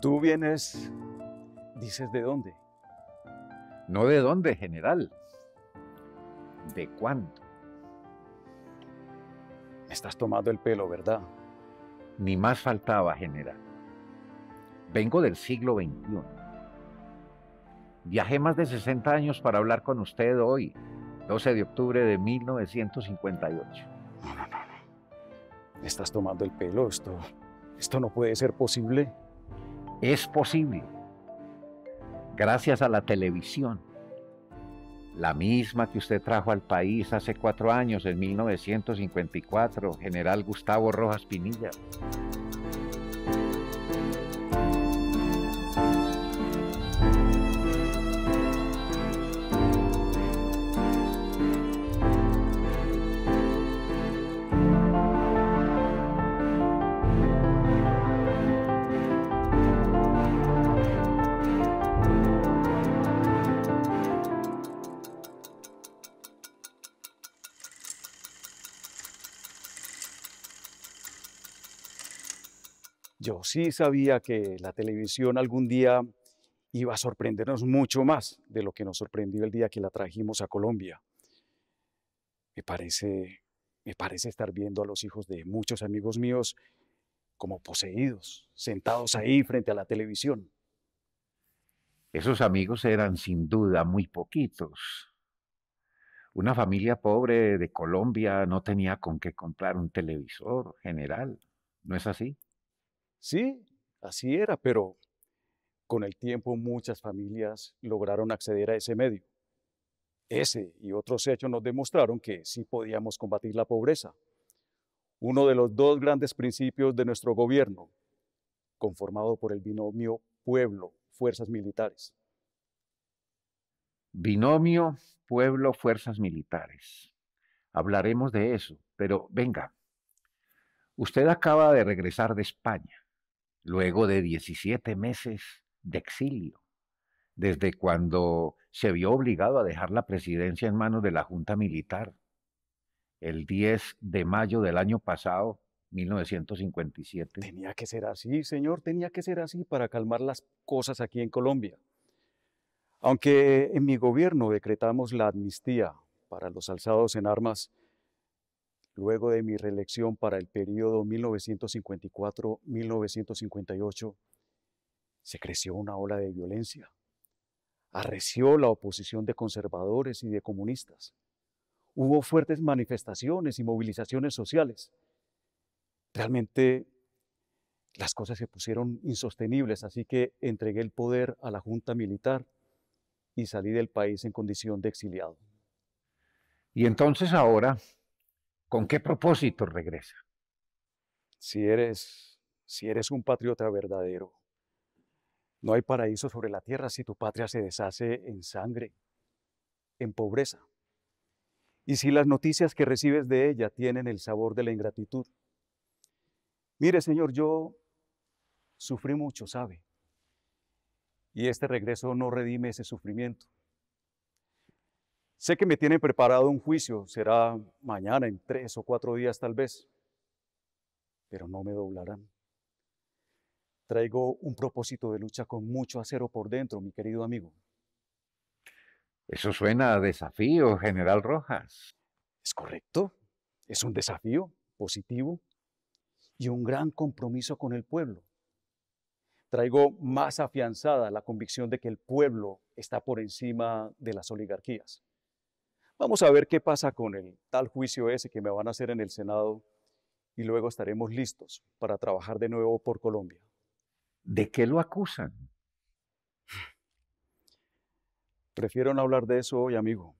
tú vienes, dices de dónde. No de dónde, general. ¿De cuándo? Me estás tomando el pelo, ¿verdad? Ni más faltaba, general. Vengo del siglo XXI. Viajé más de 60 años para hablar con usted hoy, 12 de octubre de 1958. No, no, no. Me estás tomando el pelo. Esto, esto no puede ser posible. Es posible, gracias a la televisión, la misma que usted trajo al país hace cuatro años, en 1954, general Gustavo Rojas Pinilla. sí sabía que la televisión algún día iba a sorprendernos mucho más de lo que nos sorprendió el día que la trajimos a Colombia. Me parece, me parece estar viendo a los hijos de muchos amigos míos como poseídos, sentados ahí frente a la televisión. Esos amigos eran sin duda muy poquitos. Una familia pobre de Colombia no tenía con qué comprar un televisor general, ¿no es así? Sí, así era, pero con el tiempo muchas familias lograron acceder a ese medio. Ese y otros hechos nos demostraron que sí podíamos combatir la pobreza. Uno de los dos grandes principios de nuestro gobierno, conformado por el binomio pueblo-fuerzas militares. Binomio pueblo-fuerzas militares. Hablaremos de eso, pero venga, usted acaba de regresar de España luego de 17 meses de exilio, desde cuando se vio obligado a dejar la presidencia en manos de la Junta Militar. El 10 de mayo del año pasado, 1957. Tenía que ser así, señor, tenía que ser así para calmar las cosas aquí en Colombia. Aunque en mi gobierno decretamos la amnistía para los alzados en armas, Luego de mi reelección para el periodo 1954-1958, se creció una ola de violencia. Arreció la oposición de conservadores y de comunistas. Hubo fuertes manifestaciones y movilizaciones sociales. Realmente las cosas se pusieron insostenibles, así que entregué el poder a la Junta Militar y salí del país en condición de exiliado. Y entonces ahora ¿Con qué propósito regresa? Si eres, si eres un patriota verdadero, no hay paraíso sobre la tierra si tu patria se deshace en sangre, en pobreza. Y si las noticias que recibes de ella tienen el sabor de la ingratitud. Mire, Señor, yo sufrí mucho, ¿sabe? Y este regreso no redime ese sufrimiento. Sé que me tienen preparado un juicio, será mañana, en tres o cuatro días tal vez, pero no me doblarán. Traigo un propósito de lucha con mucho acero por dentro, mi querido amigo. Eso suena a desafío, General Rojas. Es correcto, es un desafío positivo y un gran compromiso con el pueblo. Traigo más afianzada la convicción de que el pueblo está por encima de las oligarquías. Vamos a ver qué pasa con el tal juicio ese que me van a hacer en el Senado y luego estaremos listos para trabajar de nuevo por Colombia. ¿De qué lo acusan? Prefiero no hablar de eso hoy, amigo.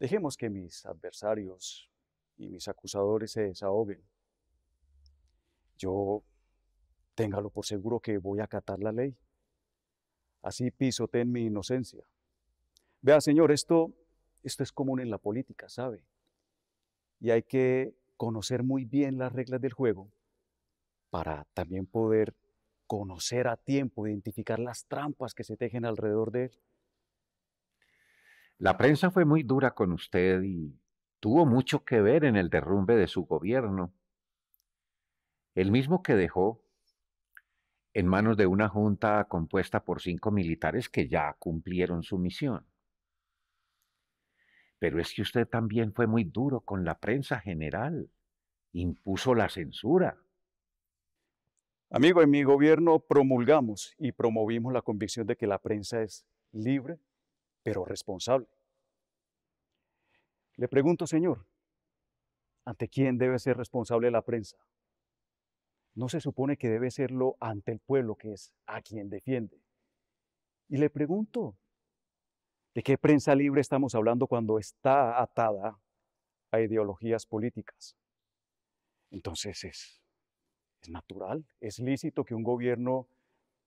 Dejemos que mis adversarios y mis acusadores se desahoguen. Yo téngalo por seguro que voy a acatar la ley. Así en mi inocencia. Vea, señor, esto esto es común en la política, ¿sabe? Y hay que conocer muy bien las reglas del juego para también poder conocer a tiempo, identificar las trampas que se tejen alrededor de él. La prensa fue muy dura con usted y tuvo mucho que ver en el derrumbe de su gobierno, el mismo que dejó en manos de una junta compuesta por cinco militares que ya cumplieron su misión. Pero es que usted también fue muy duro con la prensa general, impuso la censura. Amigo, en mi gobierno promulgamos y promovimos la convicción de que la prensa es libre, pero responsable. Le pregunto, señor, ¿ante quién debe ser responsable la prensa? No se supone que debe serlo ante el pueblo, que es a quien defiende. Y le pregunto, ¿De qué prensa libre estamos hablando cuando está atada a ideologías políticas? Entonces es, natural, es lícito que un gobierno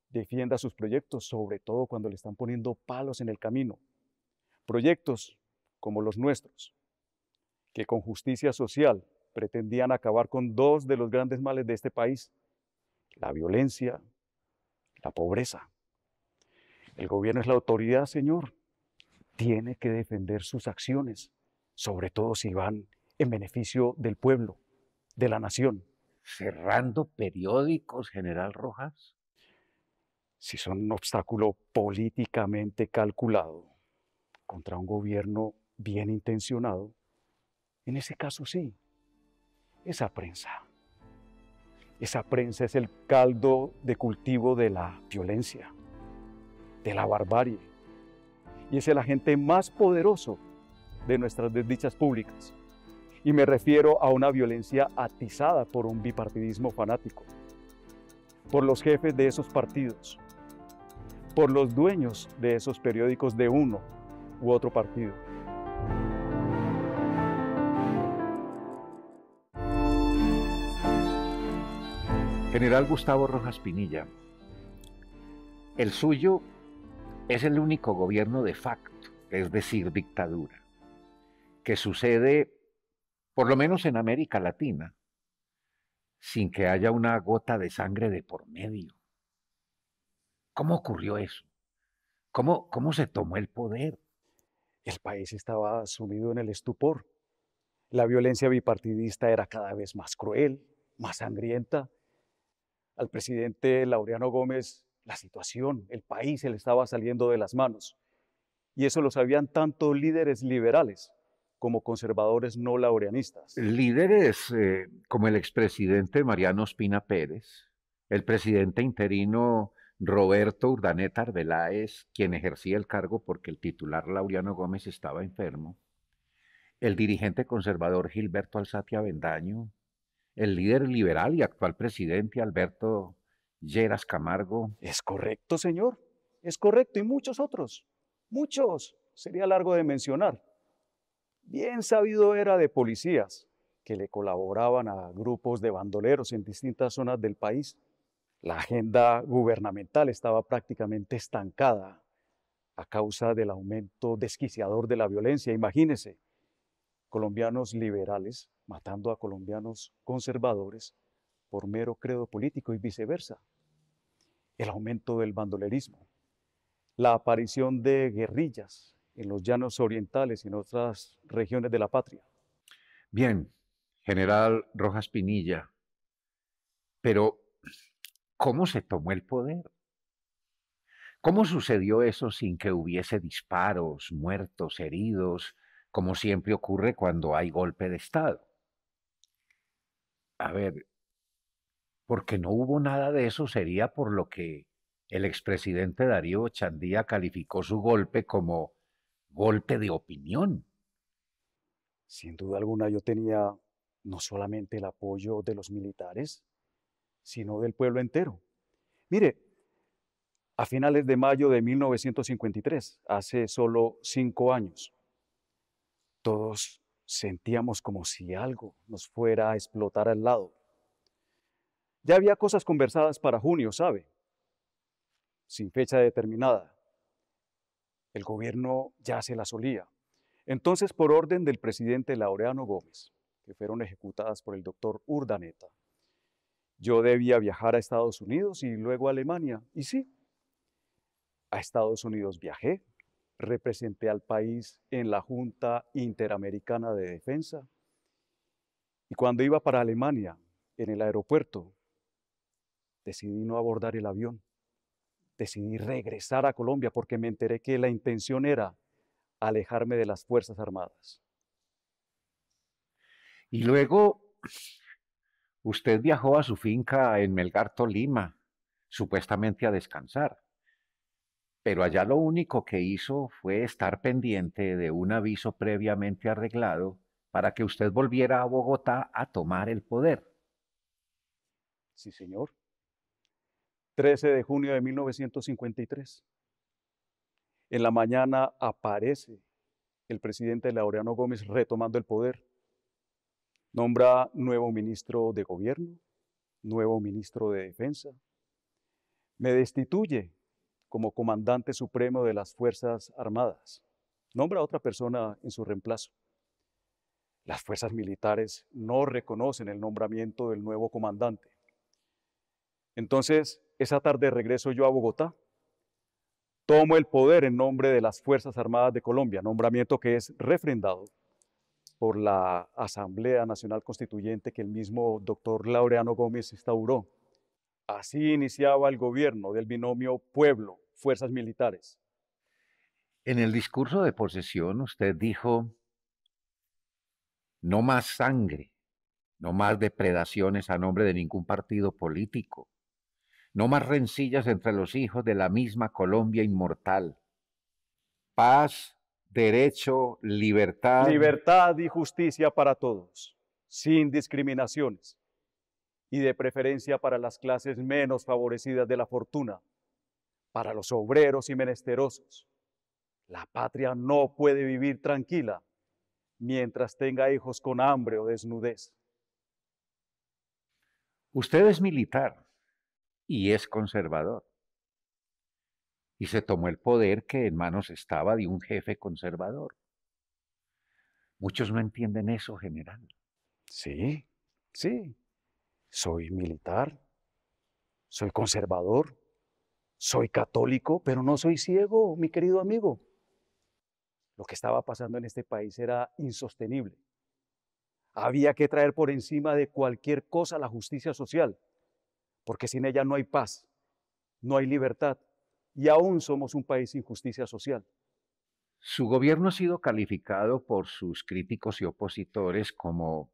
defienda sus proyectos, sobre todo cuando le están poniendo palos en el camino. Proyectos como los nuestros, que con justicia social pretendían acabar con dos de los grandes males de este país, la violencia, la pobreza. El gobierno es la autoridad, Señor, tiene que defender sus acciones, sobre todo si van en beneficio del pueblo, de la nación. ¿Cerrando periódicos, general Rojas? Si son un obstáculo políticamente calculado contra un gobierno bien intencionado, en ese caso sí, esa prensa. Esa prensa es el caldo de cultivo de la violencia, de la barbarie, y es el agente más poderoso de nuestras desdichas públicas. Y me refiero a una violencia atizada por un bipartidismo fanático, por los jefes de esos partidos, por los dueños de esos periódicos de uno u otro partido. General Gustavo Rojas Pinilla, el suyo es el único gobierno de facto, es decir, dictadura, que sucede, por lo menos en América Latina, sin que haya una gota de sangre de por medio. ¿Cómo ocurrió eso? ¿Cómo, cómo se tomó el poder? El país estaba sumido en el estupor. La violencia bipartidista era cada vez más cruel, más sangrienta. Al presidente Laureano Gómez la situación, el país se le estaba saliendo de las manos. Y eso lo sabían tanto líderes liberales como conservadores no laureanistas. Líderes eh, como el expresidente Mariano Ospina Pérez, el presidente interino Roberto Urdaneta Arbeláez, quien ejercía el cargo porque el titular Laureano Gómez estaba enfermo, el dirigente conservador Gilberto alsatia Bendaño, el líder liberal y actual presidente Alberto Lleras Camargo. Es correcto, señor. Es correcto. Y muchos otros. Muchos. Sería largo de mencionar. Bien sabido era de policías que le colaboraban a grupos de bandoleros en distintas zonas del país. La agenda gubernamental estaba prácticamente estancada a causa del aumento desquiciador de la violencia. Imagínese, colombianos liberales matando a colombianos conservadores por mero credo político y viceversa el aumento del bandolerismo, la aparición de guerrillas en los llanos orientales y en otras regiones de la patria. Bien, general Rojas Pinilla, pero ¿cómo se tomó el poder? ¿Cómo sucedió eso sin que hubiese disparos, muertos, heridos, como siempre ocurre cuando hay golpe de Estado? A ver, porque no hubo nada de eso, sería por lo que el expresidente Darío Chandía calificó su golpe como golpe de opinión. Sin duda alguna yo tenía no solamente el apoyo de los militares, sino del pueblo entero. Mire, a finales de mayo de 1953, hace solo cinco años, todos sentíamos como si algo nos fuera a explotar al lado. Ya había cosas conversadas para junio, ¿sabe? Sin fecha determinada. El gobierno ya se las olía. Entonces, por orden del presidente Laureano Gómez, que fueron ejecutadas por el doctor Urdaneta, yo debía viajar a Estados Unidos y luego a Alemania. Y sí, a Estados Unidos viajé, representé al país en la Junta Interamericana de Defensa. Y cuando iba para Alemania, en el aeropuerto, decidí no abordar el avión. Decidí regresar a Colombia porque me enteré que la intención era alejarme de las Fuerzas Armadas. Y luego usted viajó a su finca en Melgar, Tolima, supuestamente a descansar. Pero allá lo único que hizo fue estar pendiente de un aviso previamente arreglado para que usted volviera a Bogotá a tomar el poder. Sí, señor. 13 de junio de 1953. En la mañana aparece el presidente Laureano Gómez retomando el poder. Nombra nuevo ministro de gobierno, nuevo ministro de defensa. Me destituye como comandante supremo de las Fuerzas Armadas. Nombra a otra persona en su reemplazo. Las fuerzas militares no reconocen el nombramiento del nuevo comandante. Entonces, esa tarde regreso yo a Bogotá. Tomo el poder en nombre de las Fuerzas Armadas de Colombia, nombramiento que es refrendado por la Asamblea Nacional Constituyente que el mismo doctor Laureano Gómez instauró. Así iniciaba el gobierno del binomio pueblo, fuerzas militares. En el discurso de posesión usted dijo, no más sangre, no más depredaciones a nombre de ningún partido político, no más rencillas entre los hijos de la misma Colombia inmortal. Paz, derecho, libertad. Libertad y justicia para todos, sin discriminaciones y de preferencia para las clases menos favorecidas de la fortuna, para los obreros y menesterosos. La patria no puede vivir tranquila mientras tenga hijos con hambre o desnudez. Usted es militar y es conservador. Y se tomó el poder que en manos estaba de un jefe conservador. Muchos no entienden eso, general. Sí, sí. Soy militar, soy conservador, soy católico, pero no soy ciego, mi querido amigo. Lo que estaba pasando en este país era insostenible. Había que traer por encima de cualquier cosa la justicia social porque sin ella no hay paz, no hay libertad y aún somos un país sin justicia social. Su gobierno ha sido calificado por sus críticos y opositores como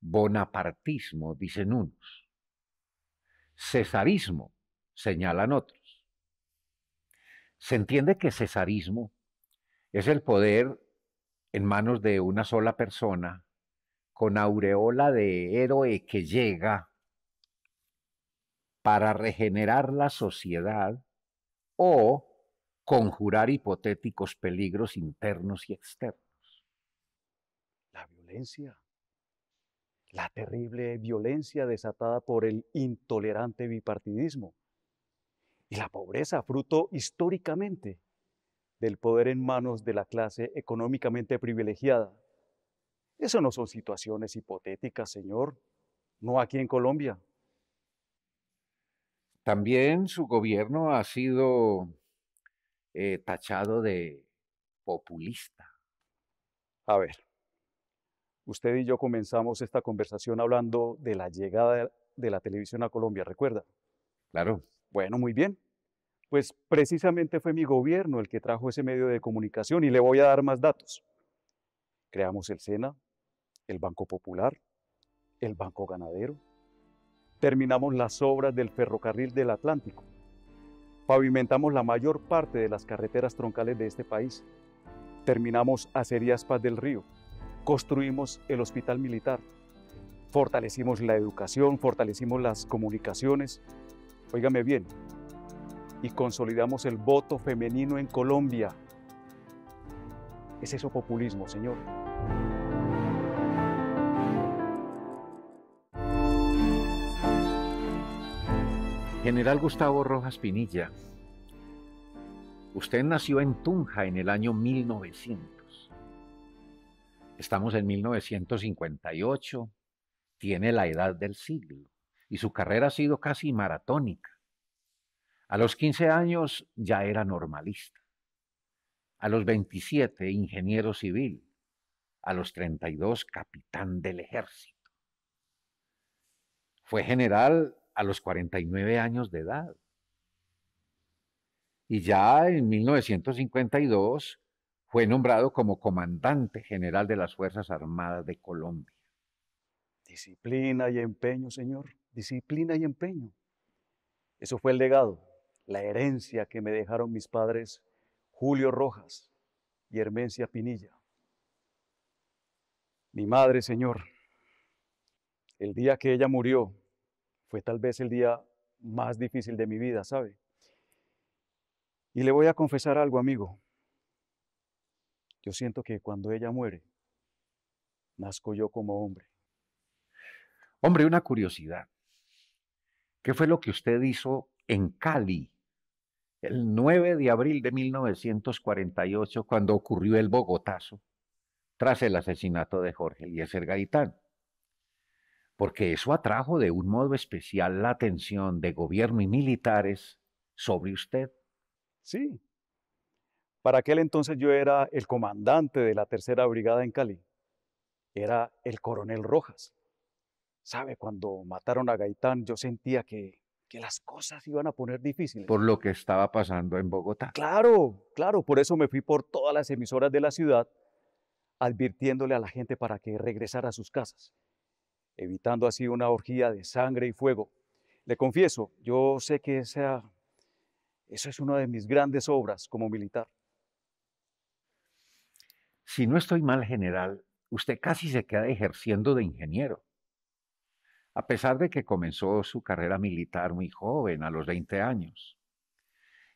bonapartismo, dicen unos, cesarismo, señalan otros. Se entiende que cesarismo es el poder en manos de una sola persona, con aureola de héroe que llega para regenerar la sociedad o conjurar hipotéticos peligros internos y externos. La violencia, la terrible violencia desatada por el intolerante bipartidismo y la pobreza, fruto históricamente del poder en manos de la clase económicamente privilegiada. Eso no son situaciones hipotéticas, señor, no aquí en Colombia. También su gobierno ha sido eh, tachado de populista. A ver, usted y yo comenzamos esta conversación hablando de la llegada de la televisión a Colombia, ¿recuerda? Claro. Bueno, muy bien. Pues precisamente fue mi gobierno el que trajo ese medio de comunicación y le voy a dar más datos. Creamos el SENA, el Banco Popular, el Banco Ganadero, terminamos las obras del ferrocarril del Atlántico. Pavimentamos la mayor parte de las carreteras troncales de este país. Terminamos acerías Paz del Río. Construimos el hospital militar. Fortalecimos la educación, fortalecimos las comunicaciones. Óigame bien. Y consolidamos el voto femenino en Colombia. ¿Es eso populismo, señor? General Gustavo Rojas Pinilla, usted nació en Tunja en el año 1900. Estamos en 1958, tiene la edad del siglo y su carrera ha sido casi maratónica. A los 15 años ya era normalista. A los 27, ingeniero civil. A los 32, capitán del ejército. Fue general a los 49 años de edad. Y ya en 1952 fue nombrado como comandante general de las Fuerzas Armadas de Colombia. Disciplina y empeño, señor. Disciplina y empeño. Eso fue el legado, la herencia que me dejaron mis padres Julio Rojas y Hermencia Pinilla. Mi madre, señor, el día que ella murió, fue tal vez el día más difícil de mi vida, ¿sabe? Y le voy a confesar algo, amigo. Yo siento que cuando ella muere, nazco yo como hombre. Hombre, una curiosidad. ¿Qué fue lo que usted hizo en Cali el 9 de abril de 1948 cuando ocurrió el Bogotazo tras el asesinato de Jorge Eliezer Gaitán? porque eso atrajo de un modo especial la atención de gobierno y militares sobre usted. Sí. Para aquel entonces yo era el comandante de la tercera brigada en Cali. Era el coronel Rojas. ¿Sabe? Cuando mataron a Gaitán yo sentía que, las cosas iban a poner difíciles. Por lo que estaba pasando en Bogotá. Claro, claro. Por eso me fui por todas las emisoras de la ciudad advirtiéndole a la gente para que regresara a sus casas evitando así una orgía de sangre y fuego. Le confieso, yo sé que esa, es una de mis grandes obras como militar. Si no estoy mal, general, usted casi se queda ejerciendo de ingeniero. A pesar de que comenzó su carrera militar muy joven, a los 20 años.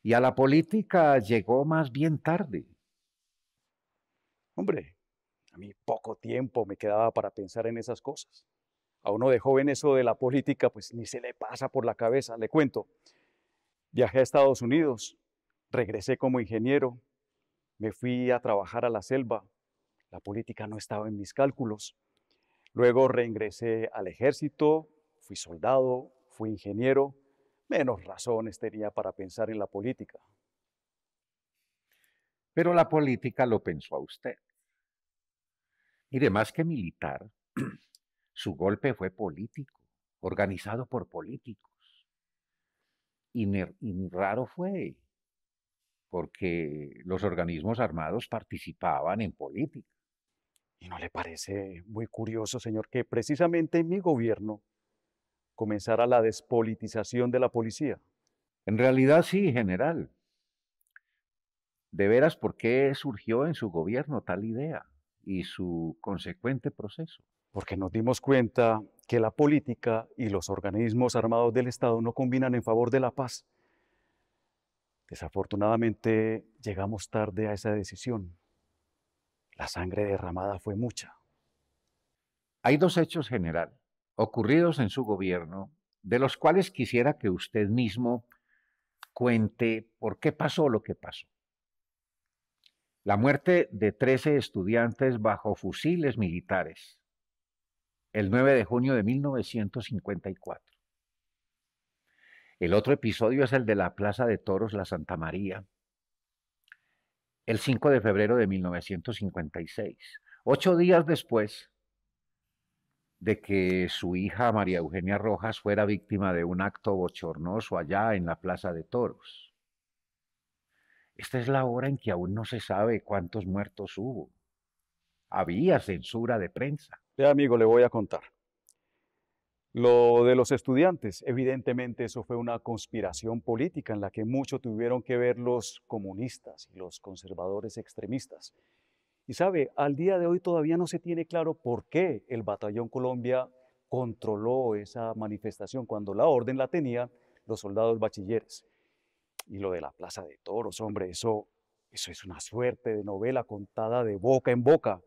Y a la política llegó más bien tarde. Hombre, a mí poco tiempo me quedaba para pensar en esas cosas a uno de joven eso de la política, pues ni se le pasa por la cabeza. Le cuento, viajé a Estados Unidos, regresé como ingeniero, me fui a trabajar a la selva, la política no estaba en mis cálculos. Luego reingresé al ejército, fui soldado, fui ingeniero, menos razones tenía para pensar en la política. Pero la política lo pensó a usted. de más que militar, su golpe fue político, organizado por políticos. Y, raro fue, porque los organismos armados participaban en política. ¿Y no le parece muy curioso, señor, que precisamente en mi gobierno comenzara la despolitización de la policía? En realidad sí, general. De veras, ¿por qué surgió en su gobierno tal idea y su consecuente proceso? porque nos dimos cuenta que la política y los organismos armados del Estado no combinan en favor de la paz. Desafortunadamente llegamos tarde a esa decisión. La sangre derramada fue mucha. Hay dos hechos general ocurridos en su gobierno, de los cuales quisiera que usted mismo cuente por qué pasó lo que pasó. La muerte de 13 estudiantes bajo fusiles militares el 9 de junio de 1954. El otro episodio es el de la Plaza de Toros La Santa María, el 5 de febrero de 1956, ocho días después de que su hija María Eugenia Rojas fuera víctima de un acto bochornoso allá en la Plaza de Toros. Esta es la hora en que aún no se sabe cuántos muertos hubo. Había censura de prensa. Ya, amigo, le voy a contar. Lo de los estudiantes, evidentemente eso fue una conspiración política en la que mucho tuvieron que ver los comunistas y los conservadores extremistas. Y sabe, al día de hoy todavía no se tiene claro por qué el Batallón Colombia controló esa manifestación cuando la orden la tenían los soldados bachilleres. Y lo de la Plaza de Toros, hombre, eso, eso es una suerte de novela contada de boca en boca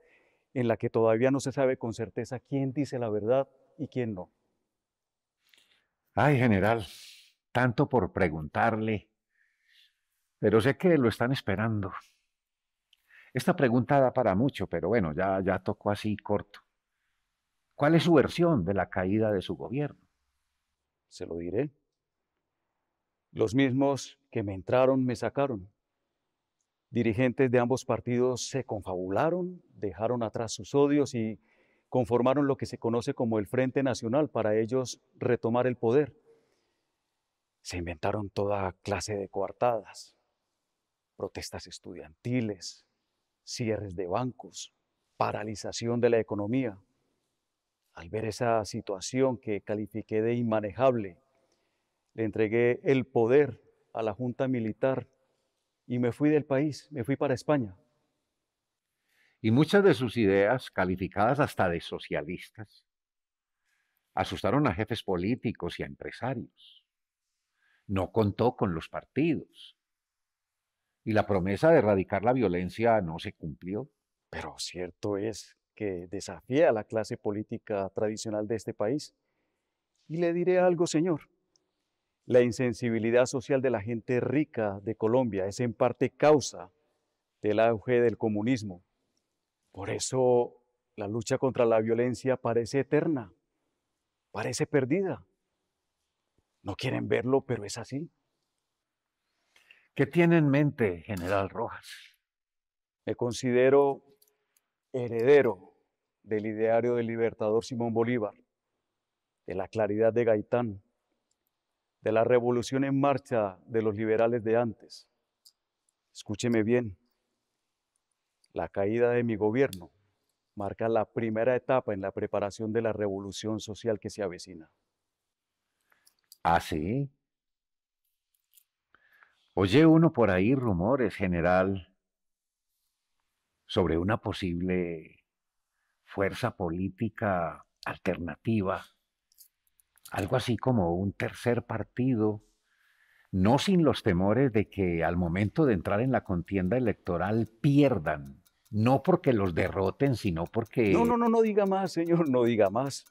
en la que todavía no se sabe con certeza quién dice la verdad y quién no. Ay, general, tanto por preguntarle, pero sé que lo están esperando. Esta pregunta da para mucho, pero bueno, ya, ya tocó así corto. ¿Cuál es su versión de la caída de su gobierno? Se lo diré. Los mismos que me entraron me sacaron dirigentes de ambos partidos se confabularon, dejaron atrás sus odios y conformaron lo que se conoce como el Frente Nacional para ellos retomar el poder. Se inventaron toda clase de coartadas, protestas estudiantiles, cierres de bancos, paralización de la economía. Al ver esa situación que califiqué de inmanejable, le entregué el poder a la Junta Militar y me fui del país, me fui para España. Y muchas de sus ideas, calificadas hasta de socialistas, asustaron a jefes políticos y a empresarios. No contó con los partidos. Y la promesa de erradicar la violencia no se cumplió. Pero cierto es que desafía a la clase política tradicional de este país. Y le diré algo, señor. La insensibilidad social de la gente rica de Colombia es en parte causa del auge del comunismo. Por eso la lucha contra la violencia parece eterna, parece perdida. No quieren verlo, pero es así. ¿Qué tiene en mente, general Rojas? Me considero heredero del ideario del libertador Simón Bolívar, de la claridad de Gaitán, de la revolución en marcha de los liberales de antes. Escúcheme bien, la caída de mi gobierno marca la primera etapa en la preparación de la revolución social que se avecina. ¿Ah, sí? Oye uno por ahí rumores, general, sobre una posible fuerza política alternativa algo así como un tercer partido, no sin los temores de que al momento de entrar en la contienda electoral pierdan, no porque los derroten, sino porque... No, no, no, no diga más, señor, no diga más.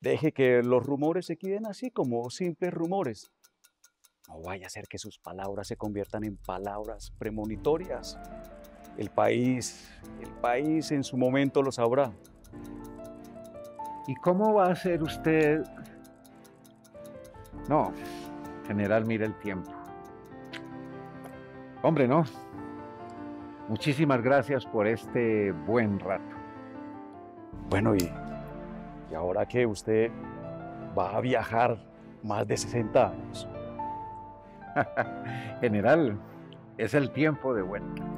Deje que los rumores se queden así como simples rumores. No vaya a ser que sus palabras se conviertan en palabras premonitorias. El país, el país en su momento lo sabrá. ¿Y cómo va a ser usted no, general, mira el tiempo. Hombre, no. Muchísimas gracias por este buen rato. Bueno, y, y ahora que usted va a viajar más de 60 años. general, es el tiempo de vuelta.